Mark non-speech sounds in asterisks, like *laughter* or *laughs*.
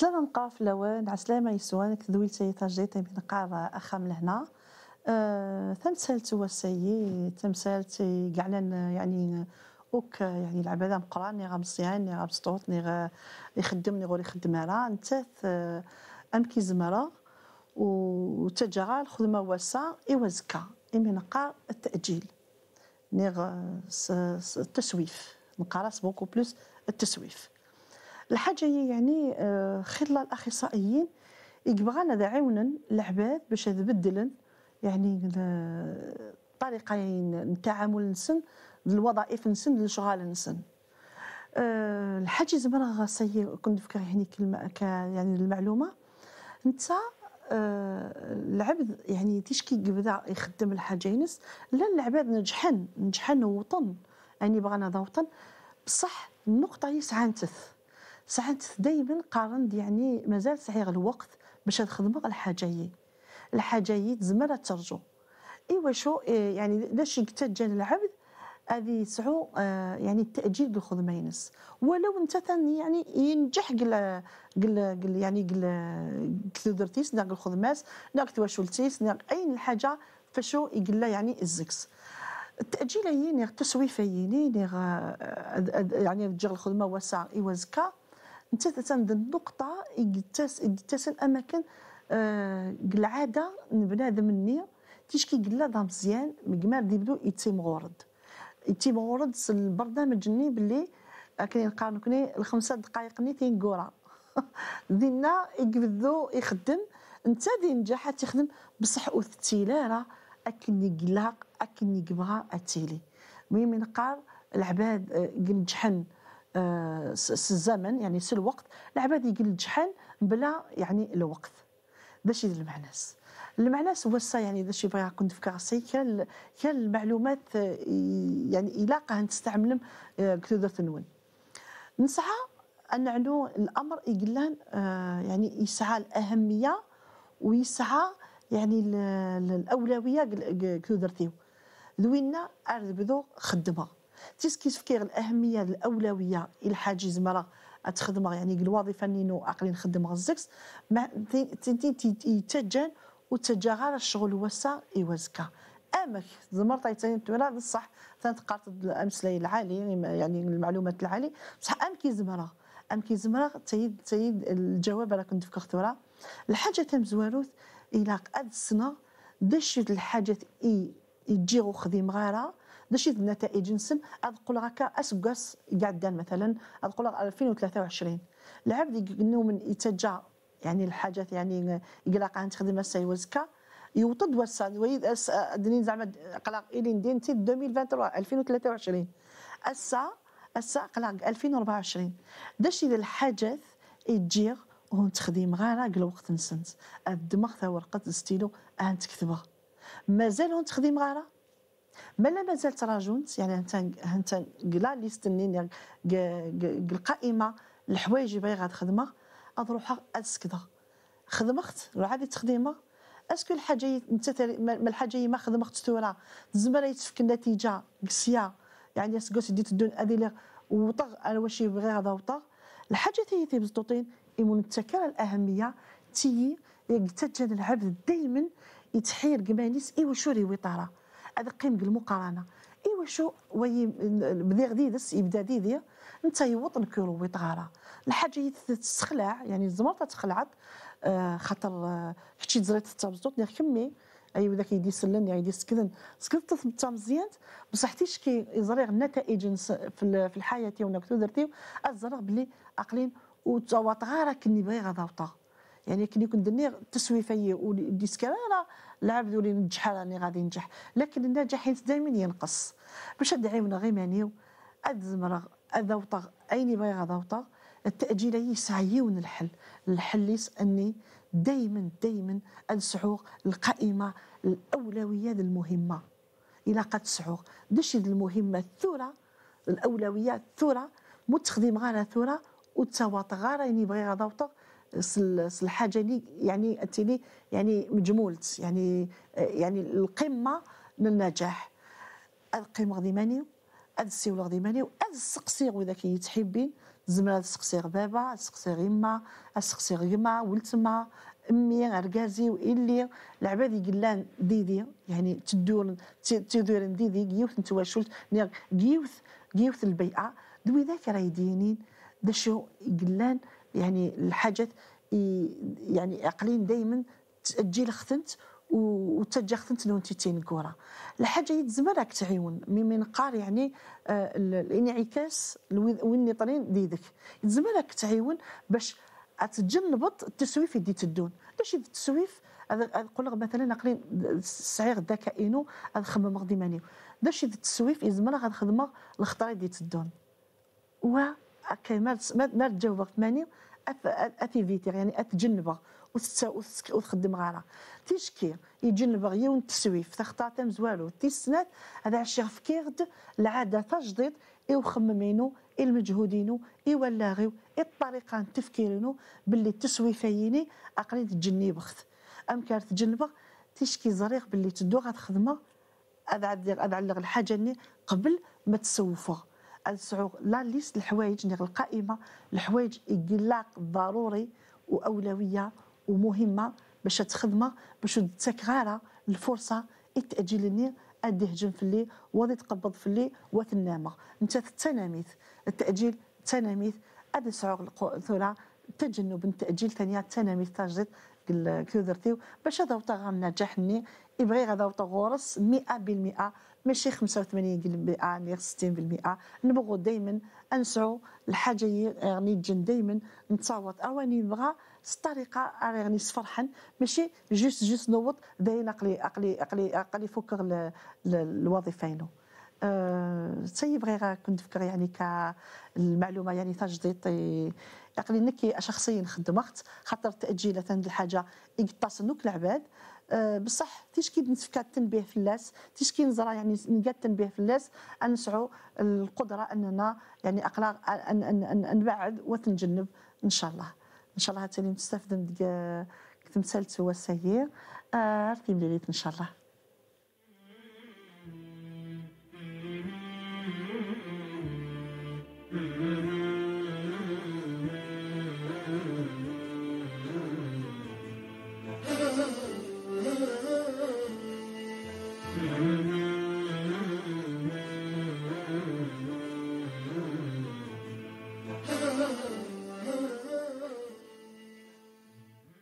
عسلامة مقاف لوان عسلامة يسوانك كذوي سيتا جيتي طيب من قاضة أخام لهنا أه تمثالت هو السيد تمثالت قعلان يعني اوك يعني العباده مقران نيغا مصيان نيغا بسطوط نيغا يخدم نيغا يخدم راه نتاث آه، امكي زمره تجعل خدمه واسا ايوازكا امي نقا التاجيل نيغا التسويف نقارس بوكو بلوس التسويف الحاجه هي يعني آه، خلال الاخصائيين يبغانا دعاونا العباد باش تبدل يعني الطريقه التعامل نسن الوظائف نسن الشغال نسن آه، الحاجز مرة سيء كنت نفكر هني كلمة ك يعني المعلومة انت آه، العبد يعني تشكي بدا يخدم الحاجة ينس لا العباد نجحن نجحن وطن يعني بغانا وطن بصح النقطة يسعى نتث ساعات دائما قارن يعني مازال صحيح الوقت باش نخدموا على الحاجه الحاجه تزمر ترجو ايوا شو إيه، يعني لاش يتجن العبد هذه يسعو آه، يعني التاجيل بالخدمه ينس ولو انت ثاني يعني ينجح قل قل قل يعني قل كثدرتيس ناق الخدماس ناق تواشولتيس ناق اي حاجه فشو يقلا يعني الزكس التاجيل هي نيغ التسويف هي آه، يعني تجي الخدمه واسع ايوا زكا حتى تندير نقطه يتسن اماكن العاده آه، نبنادم مني تيشكي قلا ذا مزيان مقمار ديبلو يتيم غورد يتيم غورد البرنامج ني بلي آه، كاين كني الخمسه دقائق ني تين كورا *laughs* دينا يقبذو يخدم انت دي نجاح تخدم بصح وثتيلارا اكني قلاق اكني قبها اتيلي مهم قار العباد نجحن آه، آه، الزمن يعني سي الوقت العباد يقلد شحال بلا يعني الوقت باش يدير المعناس المعناس هو يعني شي بغا يكون في كراسي كان كان المعلومات آه، يعني يلاقى نستعمل كتودر تنون نسعى ان آه، عنو الامر يقلان يعني يسعى الاهميه ويسعى يعني الاولويه كتودر تيو دوينا ارد بدو خدمه تيسكي تفكير الاهميه الاولويه الحاجز مرا تخدم يعني الوظيفه اللي نو عقلي نخدم غزكس ما يتجن وتجاغر الشغل وسا يوزكا امك زمرت تاين تولا بصح تنتقارت الامس العالي يعني المعلومات العالي بصح امك زمره امك زمره تيد تيد الجواب راه كنت فكرت ورا الحاجه تم زواروث الى قد السنه دشت الحاجه اي يجي وخدي غيرها دشيت نتائج نسن اذقل غاكا اسقاس قعدان مثلا اذقل 2023 العبد انه من يتجا يعني الحاجات يعني قلاق عن تخدم الساي وزكا يوطد وساد ويد دنين زعما قلاق الين دين تي 2023 2023 اسا اسا قلاق 2024 ذا الحاجات يجيغ وهم تخديم غير قل وقت نسنت الدماغ ورقة ستيلو ان تكتبه مازال هون تخدم غير بلا مازال تراجمت يعني هنتن هنتن كلا اللي يستنيني القائمه الحوايج اللي باغي تخدمها اضروح اسكدا خدمت وعادي تخدمها اسكو الحاجه انت ما الحاجه ما خدمت تورا زمرا يتفك النتيجه قسيا يعني اسكو سيدي تدون ادي وطغ انا واش يبغي هذا وطغ الحاجه تي تي بزطوطين يمون الاهميه تي يقتجن العبد دائما يتحير قمانيس اي وشوري وطاره هذا قيم بالمقارنه ايوا شو وي بلي غدي دس يبدا ديديا انت يوطن نكولو ويطغارا الحاجه تسخلع يعني الزمر تخلعت آه خاطر حتى آه، كنتي زريت التبسط اللي كمي اي ذاك يدي سلن يعني يدي سكذن سكذت تثبت مزيان بصح تيش كي يزريغ النتائج في الحياه ولا كتو درتي الزرغ بلي اقلين وتواطغارا كني باغي غدا يعني كي كنت فيا والديسكرا راه العبد اللي نجح راني غادي نجح لكن الناجحين دائما ينقص باش دعيونا غير مانيو اد زمرغ اد ايني اين بغي غدا التاجيل يسعيون الحل الحل اني دائما دائما السحوق القائمه الاولويات المهمه الى قد سعوغ دشي المهمه الثوره الاولويات الثوره متخدم غير ثوره والتواطغ غير يعني بغي غدا الحاجه يعني اتيلي يعني مجمولت يعني يعني القمه من النجاح هاد القيمه غادي مانيو هاد السيول غادي مانيو هاد السقسيغ واذا كي تحبين زعما السقسيغ بابا السقسيغ يما السقسيغ يما ولتما امي اركازي وإلي العباد قلان ديدي يعني تدور تدور ديدي كيوث نتواشلت كيوث كيوث البيئه دوي ذاك راه يدينين دا قلان يعني الحاجات يعني عقلين دائما تجي لختنت وتجي خثنت لو تيتين كورة الحاجة يتزمر راك تعيون من منقار يعني آه، الانعكاس وين طرين ديدك يتزمر راك تعيون باش تجنبط التسويف يدي تدون باش التسويف نقول لك مثلا نقلين السعير الذكاء انو غنخمم غدي ماني داش التسويف يزمر غنخدمه الخطره يدي تدون كي ما تجاوبك 80 اتيفيتيغ يعني اتجنبه وتخدم غارة تيشكي يتجنب غيون التسويف تخطا زوالو تيسنات هذا عشي فكيرد العادة تجديد إيو خممينو المجهودينو إي ولاغيو الطريقة تفكيرينو باللي التسويفيني أقلي تجني بخت أم كان تجنبه تيشكي زريق باللي تدو غتخدمها هذا عدير الحاجة اللي قبل ما تسوفه الصعوغ لا ليست الحوايج نغ القائمه الحوايج اقلاق ضروري واولويه ومهمه باش تخدمة باش تتكرار الفرصه التاجيل النير ادي هجم في اللي وادي تقبض في اللي وتنامه انت التلاميذ التاجيل التلاميذ ادي صعوغ الثرى تجنب التاجيل ثانيه التلاميذ كيو درتيو باش هذا النجاح ني يبغي هذا غدا غورس 100% ماشي 85% عامير 60% نبغوا دائما نسعوا الحاجه يعني تجن دائما نتصاوت اني نبغى الطريقه يعني فرحا ماشي جوست جوست نوض باين اقلي اقلي اقلي اقلي فكر الوظيفينو أه، تيبغي غير كنت فكر يعني ك المعلومة يعني تجديد يعني نكي شخصيا خدمت خاطر تاجيلات هاد الحاجه يقطع العباد آه، بصح تيشكي نسفكا التنبيه في اللاس تيشكي نزرع يعني نلقى التنبيه في اللاس نسعوا القدره اننا يعني اقلاق ان ان ان نبعد وتنجنب ان شاء الله ان شاء الله تاني نستافد تمثال سوا سيير آه في ان شاء الله